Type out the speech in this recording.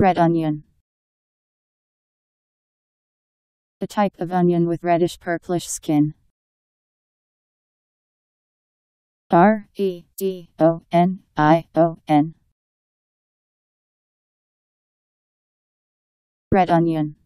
Red onion A type of onion with reddish-purplish skin. R-E-D-O-N-I-O-N Red onion